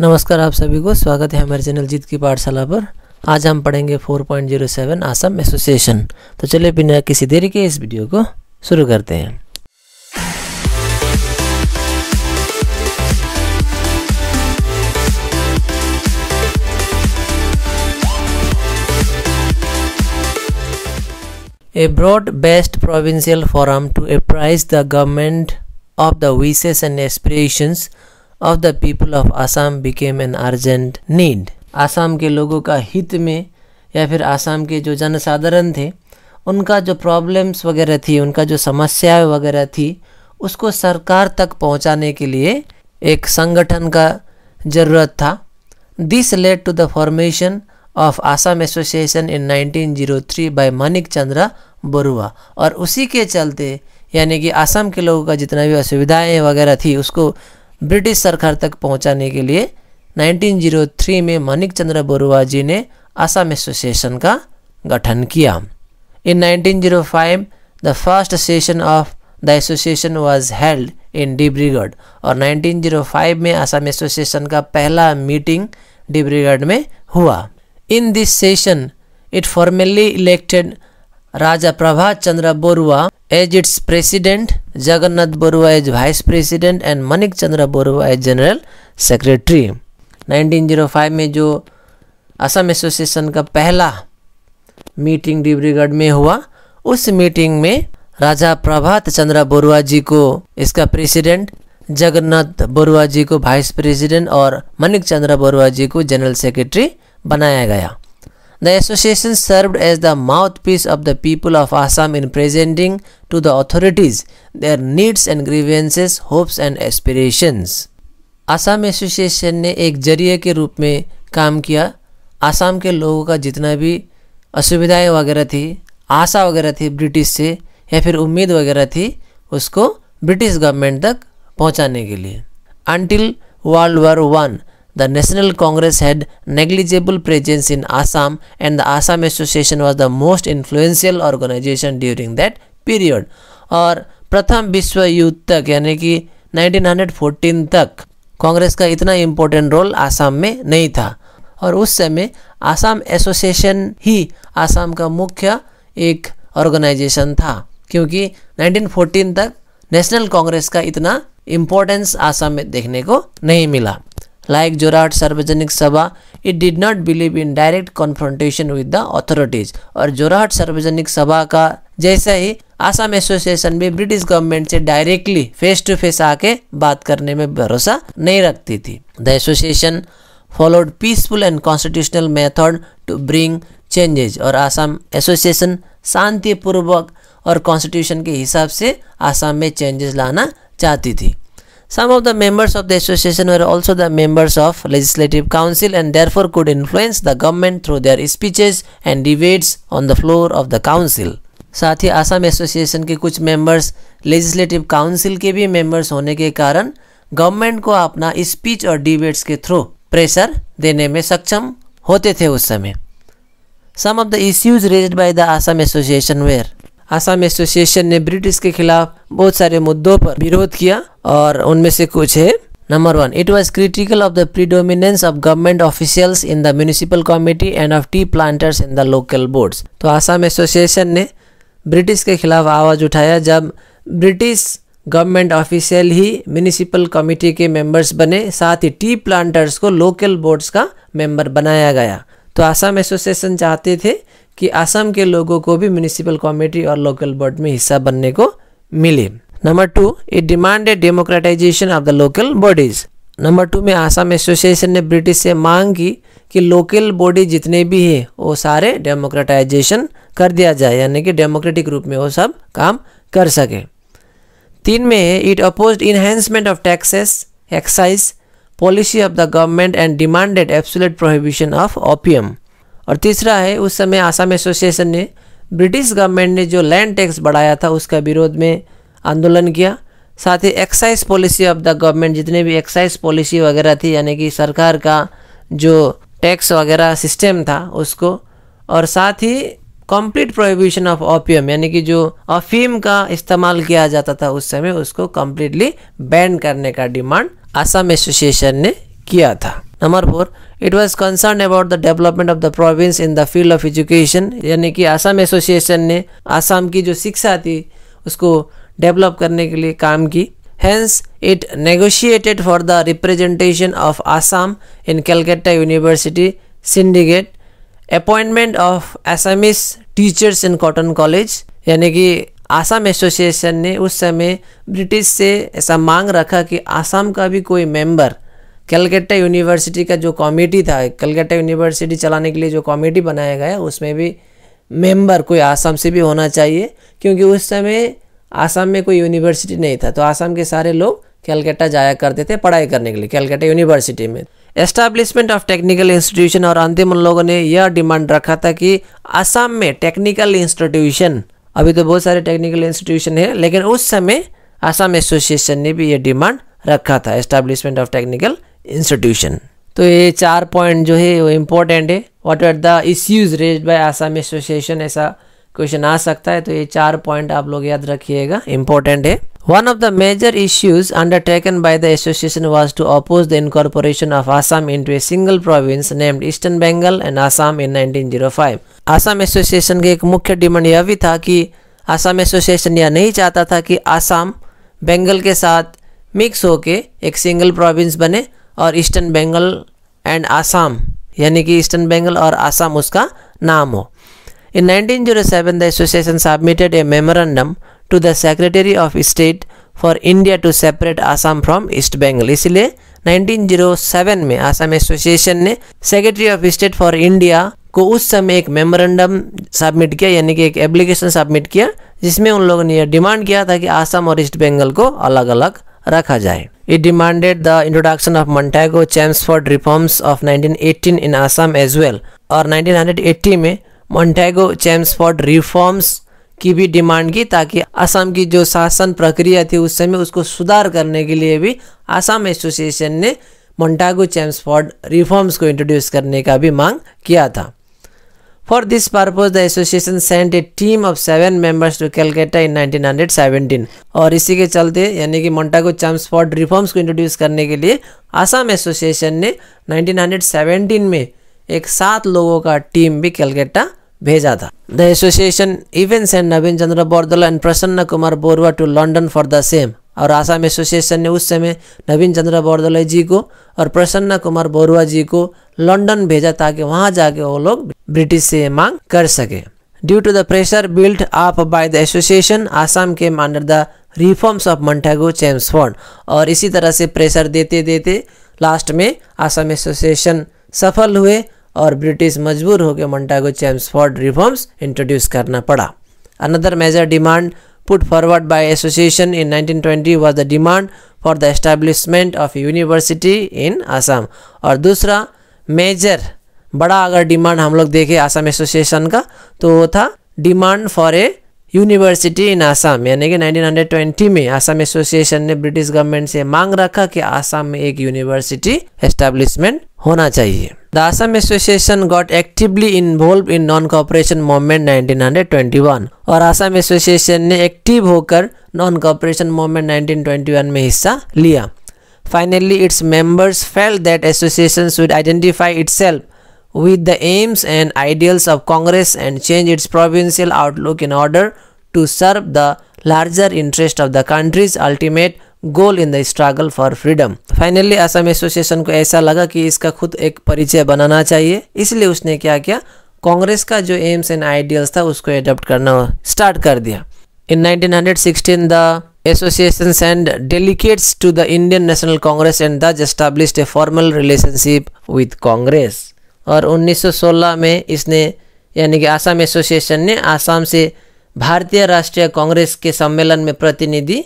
नमस्कार आप सभी को स्वागत है हमारे चैनल जीत की पाठशाला पर आज हम पढ़ेंगे 4.07 पॉइंट आसम एसोसिएशन तो चलिए बिना किसी देरी के इस वीडियो को शुरू करते हैं a broad based provincial forum to apprise the government of the wishes and aspirations of the people of Assam became an urgent need Assam के लोगों का हित में या फिर आसाम के जो जनसाधारण थे उनका जो प्रॉब्लम्स वगैरह थी उनका जो समस्याएं वगैरह थी उसको सरकार तक पहुंचाने के लिए एक संगठन का ज़रूरत था this led to the formation of Assam association in 1903 by Manik Chandra Barua और उसी के चलते यानी कि आसाम के लोगों का जितना भी असुविधाएँ वगैरह थी उसको ब्रिटिश सरकार तक पहुंचाने के लिए 1903 में मानिक चंद्र बरुआ जी ने आसाम एसोसिएशन का गठन किया in 1905 the first session of the association was held in Dibrugarh और 1905 में आसाम एसोसिएशन का पहला मीटिंग डिब्रीगढ़ में हुआ in this session it formally elected Raja Prabha Chandra Barua as its president Jagannath Barua as vice president and Manik Chandra Barua as general secretary 1905 में जो असम एसोसिएशन का पहला मीटिंग डिब्रीगढ़ में हुआ उस मीटिंग में राजा प्रभात चंद्र बोरुआ जी को इसका प्रेसिडेंट जगन्नाथ बोरुआ जी को वाइस प्रेसिडेंट और मनिक चंद्र बोरुआ जी को जनरल सेक्रेटरी बनाया गया The association served as the mouthpiece of the people of Assam in presenting to the authorities their needs and grievances, hopes and aspirations. Assam Association ने एक जरिए के रूप में काम किया आसाम के लोगों का जितना भी असुविधाएं वगैरह थी आशा वगैरह थी ब्रिटिश से या फिर उम्मीद वगैरह थी उसको ब्रिटिश गवर्नमेंट तक पहुंचाने के लिए until world war one The National Congress had negligible presence in Assam and the Assam Association was the most influential organization during that period. और pratham vishwa युद्ध tak yani ki 1914 tak congress ka itna important role assam mein nahi tha aur us samay assam association hi assam ka mukhya ek organization tha kyunki 1914 तक national Congress का इतना importance Assam में देखने को नहीं मिला like Jorhat Sarvajanik Sabha it did not believe in direct confrontation with the authorities और जोराहट सार्वजनिक सभा का जैसा ही आसाम एसोसिएशन भी ब्रिटिश गवर्नमेंट से डायरेक्टली फेस टू फेस आके बात करने में भरोसा नहीं रखती थी the association followed peaceful and constitutional method to bring changes और आसाम एसोसिएशन शांतिपूर्वक और कॉन्स्टिट्यूशन के हिसाब से आसाम में चेंजेस लाना चाहती थी Some of the members of the association were also the members of legislative council and therefore could influence the government through their speeches and debates on the floor of the council. साथ ही Assam association के कुछ members legislative council के भी members होने के कारण government को अपना स्पीच और डिबेट्स के थ्रू प्रेशर देने में सक्षम होते थे उस समय some of the issues raised by the Assam association were Assam association ने ब्रिटिश के खिलाफ बहुत सारे मुद्दों पर विरोध किया और उनमें से कुछ है number one it was critical of the predominance of government officials in the municipal committee and of tea planters in the local board तो आसाम एसोसिएशन ने ब्रिटिश के खिलाफ आवाज़ उठाया जब ब्रिटिश गवर्नमेंट ऑफिशियल ही म्यूनिसिपल कमेटी के मेंबर्स बने साथ ही टी प्लांटर्स को लोकल बोर्ड्स का मेंबर बनाया गया तो आसाम एसोसिएशन चाहते थे कि आसाम के लोगों को भी म्यूनिसिपल कमेटी और लोकल बोर्ड में हिस्सा बनने को मिले number two it demanded democratization of the local bodies number two में आसाम एसोसिएशन ने ब्रिटिश से मांग की कि लोकल बॉडी जितने भी हैं वो सारे डेमोक्रेटाइजेशन कर दिया जाए यानी कि डेमोक्रेटिक रूप में वो सब काम कर सके तीन में it oppose enhancement of taxes excise policy of the government and demanded absolute prohibition of opium और तीसरा है उस समय आसाम एसोसिएशन ने ब्रिटिश गवर्नमेंट ने जो लैंड टैक्स बढ़ाया था उसका विरोध में आंदोलन किया साथ ही excise policy of the government जितने भी एक्साइज पॉलिसी वगैरह थी यानी कि सरकार का जो टैक्स वगैरह सिस्टम था उसको और साथ ही कंप्लीट प्रोहिबिशन ऑफ ऑपियम यानी कि जो अफीम का इस्तेमाल किया जाता था उस समय उसको कम्प्लीटली बैन करने का डिमांड आसाम एसोसिएशन ने किया था number four it was concern about the development of the province in the field of education यानी कि आसाम एसोसिएशन ने आसाम की जो शिक्षा थी उसको डेवलप करने के लिए काम की हैंस it negotiated for the representation of Assam in Calcutta university syndicate appointment of Assamese teachers in Cotton college यानी कि आसाम एसोसिएशन ने उस समय ब्रिटिश से ऐसा मांग रखा कि आसाम का भी कोई मेंबर कलकत्ता यूनिवर्सिटी का जो कमेटी था कलकत्ता यूनिवर्सिटी चलाने के लिए जो कमेटी बनाया गया उसमें भी मेंबर कोई आसाम से भी होना चाहिए क्योंकि उस समय आसाम में कोई यूनिवर्सिटी नहीं था तो आसाम के सारे लोग कैलकाटा जाया करते थे पढ़ाई करने के लिए कैलकाटा यूनिवर्सिटी में एस्टैब्लिशमेंट ऑफ टेक्निकल इंस्टीट्यूशन और अंतिम उन लोगों ने यह डिमांड रखा था कि आसाम में टेक्निकल इंस्टीट्यूशन अभी तो बहुत सारे टेक्निकल इंस्टीट्यूशन है लेकिन उस समय आसाम एसोसिएशन ने भी ये डिमांड रखा था एस्टैब्लिशमेंट ऑफ टेक्निकल इंस्टीट्यूशन तो ये चार पॉइंट जो है वो इम्पोर्टेंट है what are the issues raise by Assam association ऐसा क्वेश्चन आ सकता है तो ये चार पॉइंट आप लोग याद रखिएगा इंपॉर्टेंट है One of the major issues undertaken by the association was to oppose the incorporation of Assam into a single province named Eastern Bengal and Assam in 1905. Assam association की एक मुख्य डिमांड यह भी था कि आसाम एसोसिएशन यह नहीं चाहता था कि आसाम बंगाल के साथ मिक्स होके एक सिंगल प्रोविंस बने और ईस्टर्न बंगाल एंड आसाम यानी कि ईस्टर्न बंगाल और आसाम उसका नाम हो In 1907, the association submitted a memorandum to the Secretary of State for India to separate Assam from East Bengal. इसलिए 1907 में आसाम एसोसिएशन ने secretary of state for India को उस समय एक मेमोरेंडम सबमिट किया यानी कि एक एप्लीकेशन सबमिट किया जिसमें उन लोगों ने यह डिमांड किया था कि आसाम और ईस्ट बंगाल को अलग अलग रखा जाए It demanded the introduction of Montego Chelmsford reforms of 1918 in Assam as well और 1980 में मोन्टेगो चैम्सफोर्ड रिफॉर्म्स की भी डिमांड की ताकि असम की जो शासन प्रक्रिया थी उस समय उसको सुधार करने के लिए भी असम एसोसिएशन ने मोन्टागो चैम्सफोर्ड रिफॉर्म्स को इंट्रोड्यूस करने का भी मांग किया था for this purpose the association sent a team of seven members to Calcutta in 1917 और इसी के चलते यानी कि मोन्टागो चैम्सफोर्ड रिफॉर्म्स को इंट्रोड्यूस करने के लिए आसाम एसोसिएशन ने 1917 में एक सात लोगों का टीम भी कलकत्ता भेजा था द एसोसिएशन इवन सेंड नवीन Chandra Bordoloi and Prasanna Kumar Barua to London for the same और आसाम एसोसिएशन ने उस समय नवीन चंद्र बोर्दल जी को और प्रसन्न कुमार बोरुआ जी को लंडन भेजा ताकि वहां जाके वो लोग ब्रिटिश से मांग कर सके due to the pressure built up by the association Assam के under the reforms of Montagu Chelmsford और इसी तरह से प्रेशर देते देते लास्ट में आसाम एसोसिएशन सफल हुए और ब्रिटिश मजबूर होकर मंटागो चैम्सफोर्ड रिफॉर्म्स इंट्रोड्यूस करना पड़ा another major demand put forward by association in 1920 twenty was the demand for the of of university in Assam और दूसरा मेजर बड़ा अगर डिमांड हम लोग देखें आसाम एसोसिएशन का तो वो था demand for a university in Assam यानी कि 1920 में आसाम एसोसिएशन ने ब्रिटिश गवर्नमेंट से मांग रखा कि आसाम में एक यूनिवर्सिटी एस्टेब्लिशमेंट होना चाहिए The Assam Association got actively involved in non-cooperation movement 1921 और Assam Association ने एक्टिव होकर non-cooperation movement 1921 में हिस्सा लिया Finally, its members felt that association should identify itself with the aims and ideals of Congress and change its provincial outlook in order to serve the larger interest of the country's ultimate goal in the struggle for freedom finally Assam association को ऐसा लगा कि इसका खुद एक परिचय बनाना चाहिए इसलिए उसने क्या किया कांग्रेस का जो एम्स एंड आइडियल्स था उसको एडप्ट करना स्टार्ट कर दिया in 1916 the association send delegates to the Indian National Congress and thus established a formal relationship with Congress और 1916 में इसने यानी कि आसाम एसोसिएशन ने आसाम से भारतीय राष्ट्रीय कांग्रेस के सम्मेलन में प्रतिनिधि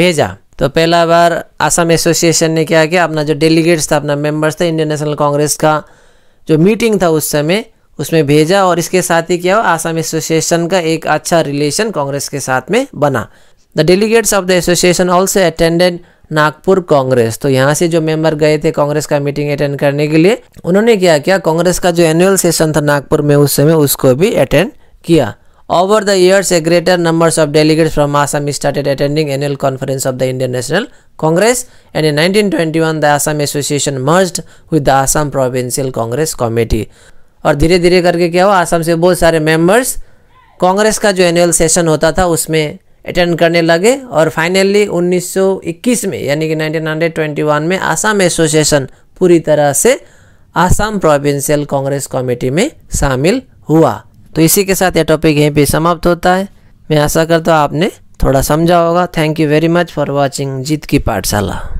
भेजा तो पहला बार आसाम एसोसिएशन ने क्या किया अपना जो डेलीगेट्स था अपना मेंबर्स था इंडियन नेशनल कांग्रेस का जो मीटिंग था उस समय उसमें भेजा और इसके साथ ही क्या हो आसाम एसोसिएशन का एक अच्छा रिलेशन कांग्रेस के साथ में बना the delegates of the association also attended Nagpur Congress तो यहाँ से जो मेंबर गए थे कांग्रेस का मीटिंग अटेंड करने के लिए उन्होंने क्या किया कांग्रेस का जो एनुअल सेशन था नागपुर में उस समय उसको भी अटेंड किया Over the years, a greater numbers of delegates from Assam started attending annual conference of the Indian National Congress and in 1921 the Assam Association merged with the Assam Provincial Congress Committee. और धीरे धीरे करके क्या हुआ आसाम से बहुत सारे members Congress का जो एनुअल सेशन होता था उसमें अटेंड करने लगे और फाइनली 1921 में यानी कि 1921 में आसाम एसोसिएशन पूरी तरह से आसाम प्रोविंशियल कांग्रेस कमेटी में शामिल हुआ तो इसी के साथ यह टॉपिक यहीं पे समाप्त होता है मैं आशा करता हूँ आपने थोड़ा समझा होगा thank you very much for watching जीत की पाठशाला